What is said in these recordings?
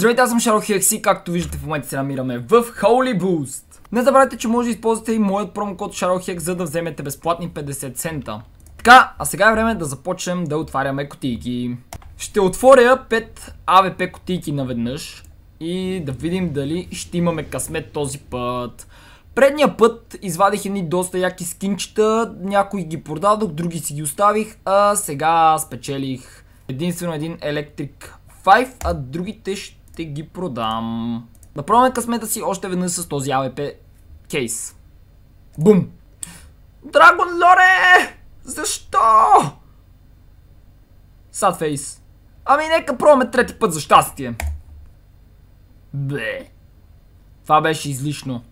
Здравейте, аз съм Шаро Хекси, както виждате в момента се намираме в Holy Boost. Не забравяйте, че може да използвате и моят промокод SharoHex, за да вземете безплатни 50 цента. Така, а сега е време да започнем да отваряме кутийки. Ще отворя 5 АВП кутийки наведнъж и да видим дали ще имаме късмет този път. Предния път извадих едни доста яки скинчета, някои ги продадох, други си ги оставих, а сега спечелих единствено един Electric 5, а другите ще ще ги продам. Да пробваме късмета си още веднъж с този АВП кейс. Бум! Драгон Лоре! Защо? Садфейс. Ами нека пробваме трети път за щастие. Бе. Това беше излишно.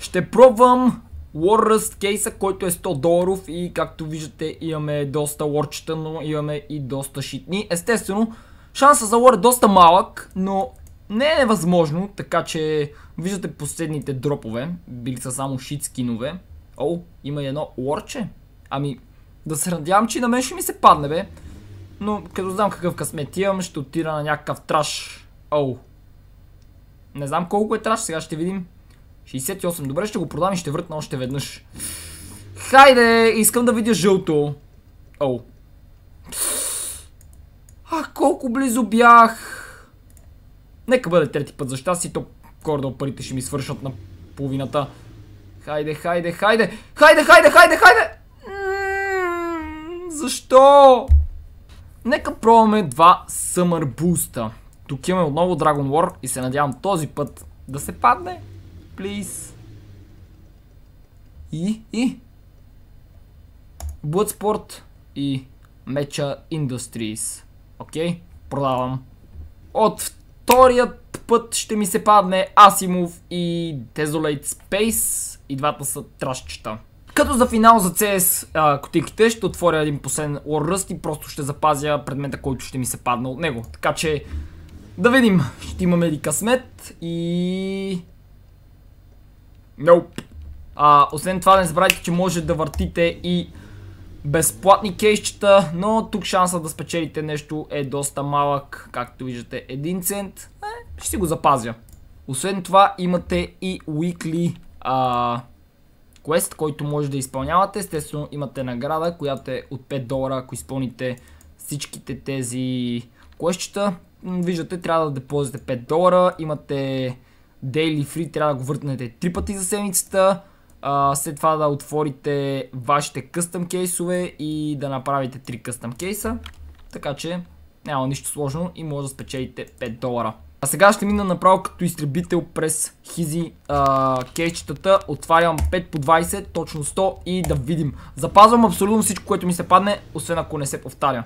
Ще пробвам Rust кейса, който е 100 доларов и както виждате имаме доста лорчета, но имаме и доста шитни. Естествено, шанса за лор е доста малък, но не е невъзможно, така че виждате последните дропове, били са само шит скинове. О, има и едно лорче. Ами, да се надявам, че и на мен ще ми се падне, бе. Но като знам какъв късмет имам, ще отира на някакъв траш. Оу. Не знам колко е траш, сега ще видим. 68, добре, ще го продам и ще въртна още веднъж. Хайде, искам да видя жълто. Оу. А, колко близо бях. Нека бъде трети път за щастие, то кордо парите ще ми свършат на половината. Хайде, хайде, хайде! Хайде, хайде, хайде, хайде! Защо? Нека пробваме два Summer Boost-а. Тук имаме отново Dragon War и се надявам този път да се падне. Плиз. И, и. Bloodsport и Меча Industries. Окей? Продавам. От вторият път ще ми се падне Асимов и Desolate Space. И двата са трашчета. Като за финал за CS а, котиките ще отворя един последен оръст и просто ще запазя предмета, който ще ми се падна от него. Така че да видим. Ще имаме ли късмет и... Nope. А, освен това не забравяйте, че може да въртите и безплатни кейсчета, но тук шанса да спечелите нещо е доста малък. Както виждате, 1 цент. Е, ще си го запазя. Освен това имате и weekly квест, който може да изпълнявате. Естествено имате награда, която е от 5 долара, ако изпълните всичките тези квестчета. Виждате, трябва да депозите 5 долара, имате daily free, трябва да го въртнете 3 пъти за седмицата след това да отворите вашите къстъм кейсове и да направите 3 къстъм кейса. Така че няма нищо сложно и може да спечелите 5 долара. А сега ще мина направо като изтребител през хизи кейчетата. Отварям 5 по 20, точно 100 и да видим. Запазвам абсолютно всичко, което ми се падне, освен ако не се повтаря.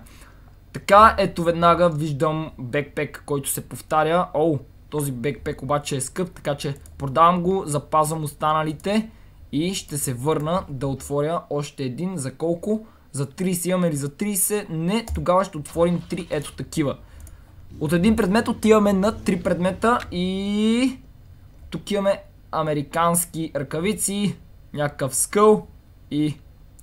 Така, ето веднага виждам бекпек, който се повтаря. Оу, този бекпек обаче е скъп, така че продавам го, запазвам останалите. И ще се върна да отворя още един. За колко? За 30 имаме ли за 30? Не, тогава ще отворим 3 ето такива. От един предмет отиваме на 3 предмета и... Тук имаме американски ръкавици, някакъв скъл и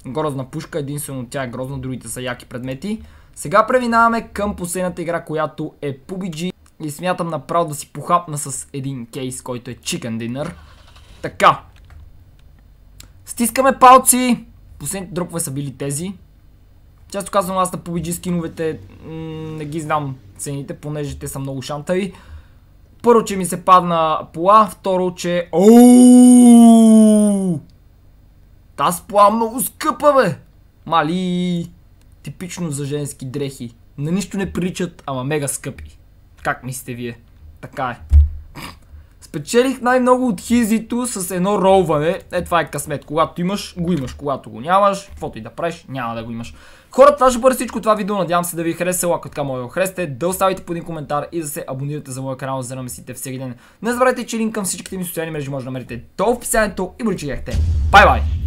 грозна пушка. Единствено тя е грозна, другите са яки предмети. Сега преминаваме към последната игра, която е PUBG и смятам направо да си похапна с един кейс, който е Chicken Dinner. Така, Стискаме палци! Последните дропове са били тези. Често казвам аз на PUBG скиновете не ги знам цените, понеже те са много шантави. Първо, че ми се падна пола, второ, че... Оу! Таз пола много скъпа, бе! Мали! Типично за женски дрехи. На нищо не приличат, ама мега скъпи. Как мислите вие? Така е. Спечелих най-много от хизито с едно ролване. Е, това е късмет. Когато имаш, го имаш. Когато го нямаш, каквото и да правиш, няма да го имаш. Хората това ще бъде всичко това видео. Надявам се да ви хареса. Ако така мога да го да оставите по един коментар и да се абонирате за моя канал, за да намесите мислите всеки ден. Не забравяйте, че линк към всичките ми социални мрежи може да намерите долу в описанието и бъде Бай-бай!